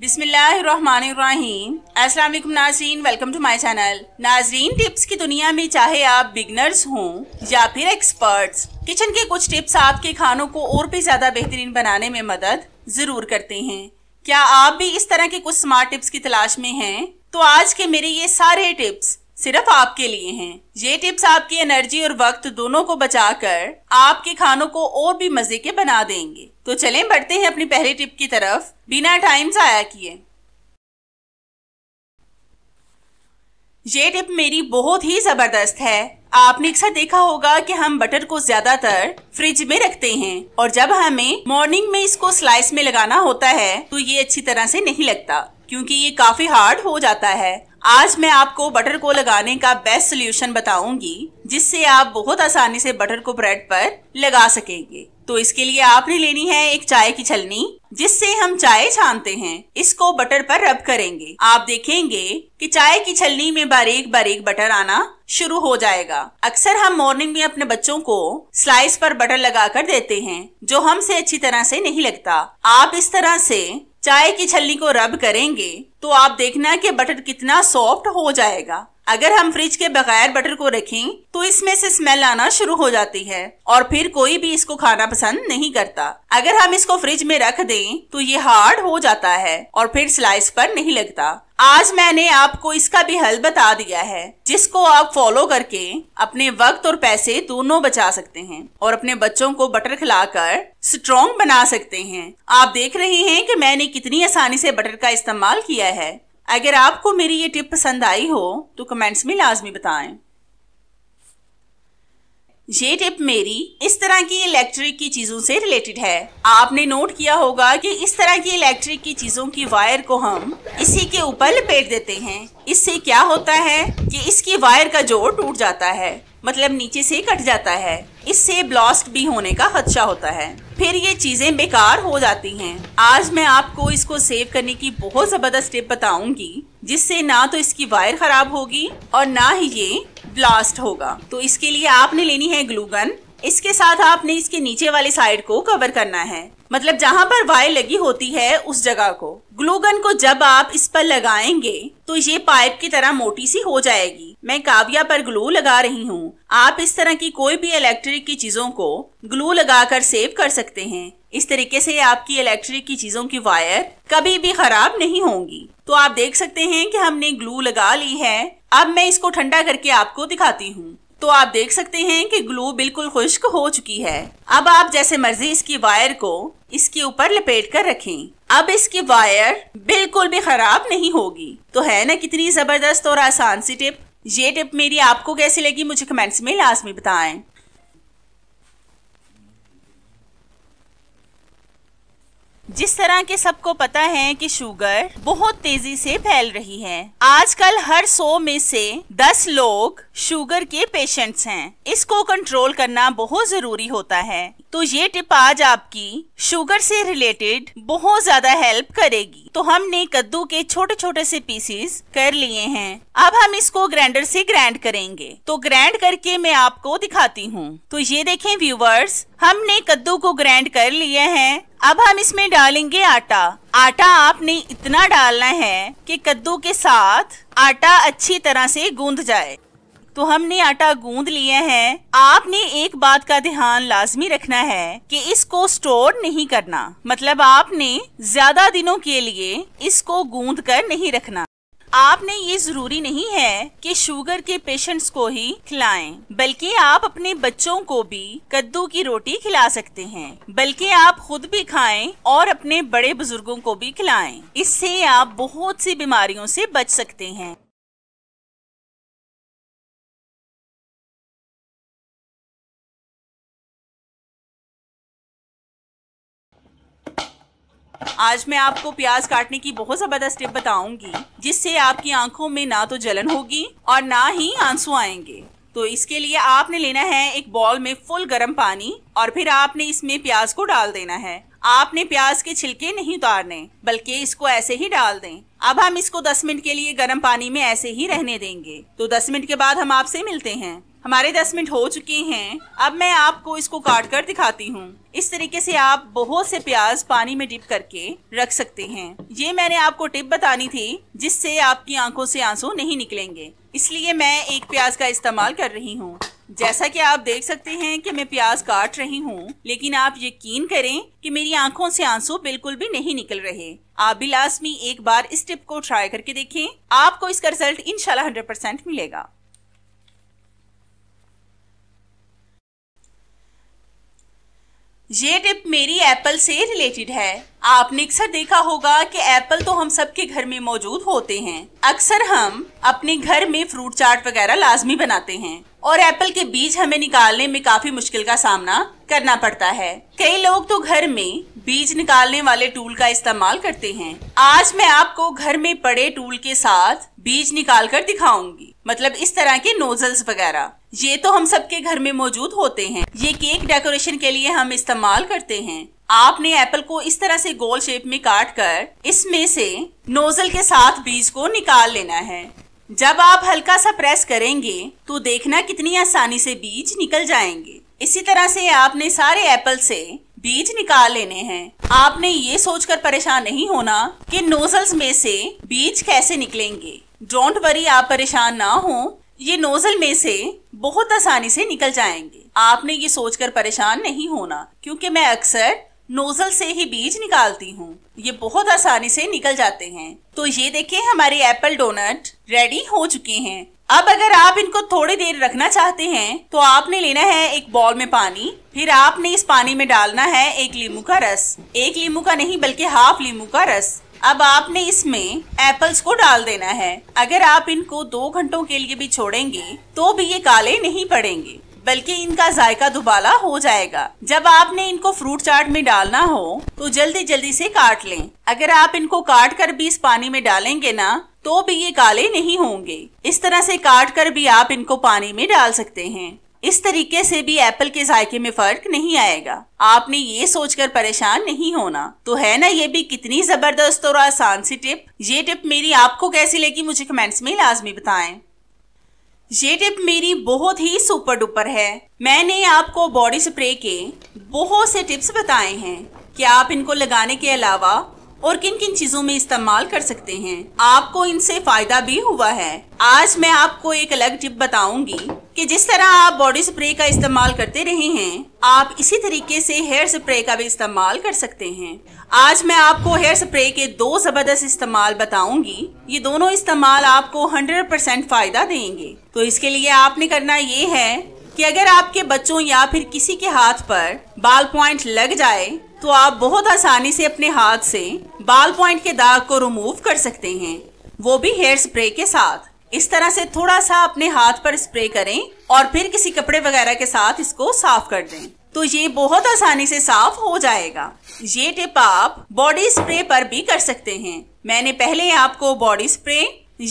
बिस्मिल्लाहिर्रहमानिर्रहीम अस्सलाम वालेकुम नाजरीन वेलकम टू माय चैनल नाजरीन टिप्स की दुनिया में चाहे आप बिगनर्स हों या फिर एक्सपर्ट्स किचन के कुछ टिप्स आपके खानों को और भी ज़्यादा बेहतरीन बनाने में मदद ज़रूर करते हैं क्या आप भी इस तरह के कुछ स्मार्ट टिप्स की तलाश में हैं तो आज के मेरे ये सारे टिप्स सिर्फ आपके लिए हैं ये टिप्स आपकी एनर्जी और वक्त दोनों को बचाकर आपके खानों को और भी मजे के बना देंगे तो चलें बढ़ते हैं अपनी पहली टिप की तरफ बिना टाइम जाया किए ये टिप मेरी बहुत ही जबरदस्त है आपने अक्सर देखा होगा कि हम बटर को ज्यादातर फ्रिज में रखते हैं और जब हमें मॉर्निंग में इसको स्लाइस में लगाना होता है तो ये अच्छी तरह से नहीं लगता क्योंकि ये काफी हार्ड हो जाता है आज मैं आपको बटर को लगाने का बेस्ट सोल्यूशन बताऊंगी जिससे आप बहुत आसानी से बटर को ब्रेड पर लगा सकेंगे तो इसके लिए आपने लेनी है एक चाय की छलनी जिससे हम चाय छानते हैं इसको बटर पर रब करेंगे आप देखेंगे कि चाय की छलनी में बारीक बारीक बटर आना शुरू हो जाएगा अक्सर हम मॉर्निंग में अपने बच्चों को स्लाइस पर बटर लगा कर देते हैं जो हमसे अच्छी तरह से नहीं लगता आप इस तरह से चाय की छलनी को रब करेंगे तो आप देखना कि बटर कितना सॉफ्ट हो जाएगा अगर हम फ्रिज के बगैर बटर को रखें तो इसमें से स्मेल आना शुरू हो जाती है और फिर कोई भी इसको खाना पसंद नहीं करता अगर हम इसको फ्रिज में रख दें तो ये हार्ड हो जाता है और फिर स्लाइस पर नहीं लगता आज मैंने आपको इसका भी हल बता दिया है जिसको आप फॉलो करके अपने वक्त और पैसे दोनों बचा सकते हैं और अपने बच्चों को बटर खिलाकर स्ट्रॉन्ग बना सकते हैं आप देख रहे हैं कि मैंने कितनी आसानी से बटर का इस्तेमाल किया है अगर आपको मेरी ये टिप पसंद आई हो तो कमेंट्स में लाजमी बताएं ये टिप मेरी इस तरह की इलेक्ट्रिक की चीज़ों से रिलेटेड है आपने नोट किया होगा कि इस तरह की इलेक्ट्रिक की चीज़ों की वायर को हम इसी के ऊपर लपेट देते हैं इससे क्या होता है कि इसकी वायर का जोड़ टूट जाता है मतलब नीचे से कट जाता है इससे ब्लास्ट भी होने का खदशा होता है फिर ये चीज़ें बेकार हो जाती हैं आज मैं आपको इसको सेव करने की बहुत ज़बरदस्त टिप बताऊंगी जिससे ना तो इसकी वायर ख़राब होगी और ना ही ये ब्लास्ट होगा तो इसके लिए आपने लेनी है ग्लूगन इसके साथ आपने इसके नीचे वाली साइड को कवर करना है मतलब जहाँ पर वायर लगी होती है उस जगह को ग्लू गन को जब आप इस पर लगाएंगे तो ये पाइप की तरह मोटी सी हो जाएगी मैं काव्या पर ग्लू लगा रही हूँ आप इस तरह की कोई भी इलेक्ट्रिक की चीजों को ग्लू लगाकर सेव कर सकते हैं इस तरीके से आपकी इलेक्ट्रिक की चीजों की वायर कभी भी खराब नहीं होंगी तो आप देख सकते हैं कि हमने ग्लू लगा ली है अब मैं इसको ठंडा करके आपको दिखाती हूँ तो आप देख सकते हैं कि ग्लू बिल्कुल खुश्क हो चुकी है अब आप जैसे मर्जी इसकी वायर को इसके ऊपर लपेट कर रखें अब इसकी वायर बिल्कुल भी खराब नहीं होगी तो है ना कितनी जबरदस्त और आसान सी टिप ये टिप मेरी आपको कैसी लगी मुझे कमेंट्स में लाजमी बताएं जिस तरह के सबको पता है कि शुगर बहुत तेजी से फैल रही है आजकल हर सौ में से दस लोग शुगर के पेशेंट्स हैं इसको कंट्रोल करना बहुत जरूरी होता है तो ये टिप आज आपकी शुगर से रिलेटेड बहुत ज्यादा हेल्प करेगी तो हमने कद्दू के छोटे छोटे से पीसेस कर लिए हैं अब हम इसको ग्राइंडर से ग्राइंड करेंगे तो ग्राइंड करके मैं आपको दिखाती हूँ तो ये देखें व्यूवर्स हमने कद्दू को ग्राइंड कर लिया है अब हम इसमें डालेंगे आटा आटा आपने इतना डालना है कि कद्दू के साथ आटा अच्छी तरह से गूंद जाए तो हमने आटा गूंद लिया है आपने एक बात का ध्यान लाजमी रखना है कि इसको स्टोर नहीं करना मतलब आपने ज्यादा दिनों के लिए इसको गूंद कर नहीं रखना आपने ये जरूरी नहीं है कि शुगर के पेशेंट्स को ही खिलाएं, बल्कि आप अपने बच्चों को भी कद्दू की रोटी खिला सकते हैं बल्कि आप खुद भी खाएं और अपने बड़े बुजुर्गों को भी खिलाएं। इससे आप बहुत सी बीमारियों से बच सकते हैं आज मैं आपको प्याज काटने की बहुत जबरदस्त टिप बताऊंगी जिससे आपकी आंखों में ना तो जलन होगी और ना ही आंसू आएंगे तो इसके लिए आपने लेना है एक बॉल में फुल गर्म पानी और फिर आपने इसमें प्याज को डाल देना है आपने प्याज के छिलके नहीं उतारने बल्कि इसको ऐसे ही डाल दें अब हम इसको 10 मिनट के लिए गर्म पानी में ऐसे ही रहने देंगे तो 10 मिनट के बाद हम आपसे मिलते हैं हमारे दस मिनट हो चुके हैं अब मैं आपको इसको काट कर दिखाती हूँ इस तरीके से आप बहुत से प्याज पानी में डिप करके रख सकते हैं ये मैंने आपको टिप बतानी थी जिससे आपकी आंखों से आंसू नहीं निकलेंगे इसलिए मैं एक प्याज का इस्तेमाल कर रही हूँ जैसा कि आप देख सकते हैं कि मैं प्याज काट रही हूँ लेकिन आप यकीन करें कि मेरी आंखों से आंसू बिल्कुल भी नहीं निकल रहे आप भी लाजमी एक बार इस टिप को ट्राई करके देखें आपको इसका रिजल्ट इनशाला हंड्रेड परसेंट मिलेगा ये टिप मेरी एप्पल से रिलेटेड है आपने अक्सर देखा होगा कि एप्पल तो हम सबके घर में मौजूद होते हैं अक्सर हम अपने घर में फ्रूट चाट वगैरह लाजमी बनाते हैं और एप्पल के बीज हमें निकालने में काफी मुश्किल का सामना करना पड़ता है कई लोग तो घर में बीज निकालने वाले टूल का इस्तेमाल करते हैं आज मैं आपको घर में पड़े टूल के साथ बीज निकाल कर दिखाऊंगी मतलब इस तरह के नोजल्स वगैरह ये तो हम सबके घर में मौजूद होते हैं ये केक डेकोरेशन के लिए हम इस्तेमाल करते हैं आपने एप्पल को इस तरह से गोल शेप में काट कर इसमें से नोजल के साथ बीज को निकाल लेना है जब आप हल्का सा प्रेस करेंगे तो देखना कितनी आसानी से बीज निकल जाएंगे इसी तरह से आपने सारे एप्पल से बीज निकाल लेने हैं आपने ये सोचकर परेशान नहीं होना कि नोजल्स में से बीज कैसे निकलेंगे डोंट वरी आप परेशान ना हो ये नोजल में से बहुत आसानी से निकल जाएंगे आपने ये सोचकर परेशान नहीं होना क्योंकि मैं अक्सर नोजल से ही बीज निकालती हूँ ये बहुत आसानी से निकल जाते हैं तो ये देखिए हमारे एप्पल डोनट रेडी हो चुके हैं अब अगर आप इनको थोड़ी देर रखना चाहते हैं तो आपने लेना है एक बॉल में पानी फिर आपने इस पानी में डालना है एक लीमू का रस एक लीमू का नहीं बल्कि हाफ लीमू का रस अब आपने इसमें एप्पल्स को डाल देना है अगर आप इनको दो घंटों के लिए भी छोड़ेंगे तो भी ये काले नहीं पड़ेंगे बल्कि इनका जायका दुबाला हो जाएगा जब आपने इनको फ्रूट चाट में डालना हो तो जल्दी जल्दी से काट लें अगर आप इनको काट कर भी इस पानी में डालेंगे ना तो भी ये काले नहीं होंगे इस तरह से काट कर भी आप इनको पानी में डाल सकते हैं इस तरीके से भी एप्पल के जायके में फर्क नहीं आएगा आपने ये सोचकर परेशान नहीं होना तो है ना ये भी कितनी जबरदस्त और आसान सी टिप ये टिप मेरी आपको कैसी लगी मुझे कमेंट्स में लाजमी बताएं ये टिप मेरी बहुत ही सुपर डुपर है मैंने आपको बॉडी स्प्रे के बहुत से टिप्स बताए हैं क्या आप इनको लगाने के अलावा और किन किन चीजों में इस्तेमाल कर सकते हैं आपको इनसे फायदा भी हुआ है आज मैं आपको एक अलग टिप बताऊंगी कि जिस तरह आप बॉडी स्प्रे का इस्तेमाल करते रहे हैं आप इसी तरीके से हेयर स्प्रे का भी इस्तेमाल कर सकते हैं आज मैं आपको हेयर स्प्रे के दो जबरदस्त इस्तेमाल बताऊंगी ये दोनों इस्तेमाल आपको 100% फायदा देंगे तो इसके लिए आपने करना ये है कि अगर आपके बच्चों या फिर किसी के हाथ पर बाल पॉइंट लग जाए तो आप बहुत आसानी से अपने हाथ से बाल पॉइंट के दाग को रिमूव कर सकते हैं वो भी हेयर स्प्रे के साथ इस तरह से थोड़ा सा अपने हाथ पर स्प्रे करें और फिर किसी कपड़े वगैरह के साथ इसको साफ कर दें तो ये बहुत आसानी से साफ हो जाएगा ये टिप आप बॉडी स्प्रे पर भी कर सकते हैं मैंने पहले आपको बॉडी स्प्रे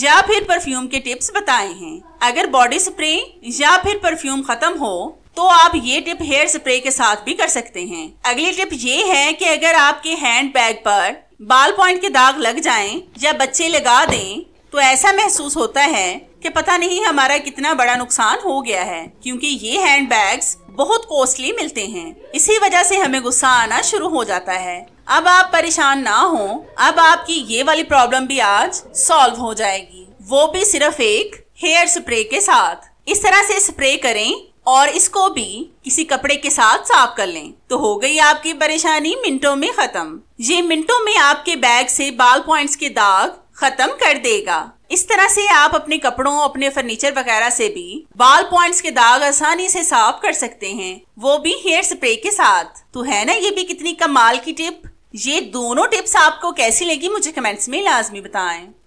या फिर परफ्यूम के टिप्स बताए हैं अगर बॉडी स्प्रे या फिर परफ्यूम खत्म हो तो आप ये टिप हेयर स्प्रे के साथ भी कर सकते हैं अगली टिप ये है कि अगर आपके हैंड बैग पर बाल पॉइंट के दाग लग जाएं या बच्चे लगा दें तो ऐसा महसूस होता है कि पता नहीं हमारा कितना बड़ा नुकसान हो गया है क्योंकि ये हैंड बैग्स बहुत कॉस्टली मिलते हैं इसी वजह से हमें गुस्सा आना शुरू हो जाता है अब आप परेशान ना हो अब आपकी ये वाली प्रॉब्लम भी आज सॉल्व हो जाएगी वो भी सिर्फ एक हेयर स्प्रे के साथ इस तरह से स्प्रे करें और इसको भी किसी कपड़े के साथ साफ कर लें तो हो गई आपकी परेशानी मिनटों में खत्म ये मिनटों में आपके बैग से बाल पॉइंट्स के दाग खत्म कर देगा इस तरह से आप अपने कपड़ों अपने फर्नीचर वगैरह से भी बाल पॉइंट्स के दाग आसानी से साफ कर सकते हैं वो भी हेयर स्प्रे के साथ तो है ना ये भी कितनी कमाल की टिप ये दोनों टिप्स आपको कैसी लगी मुझे कमेंट्स में लाजमी बताएं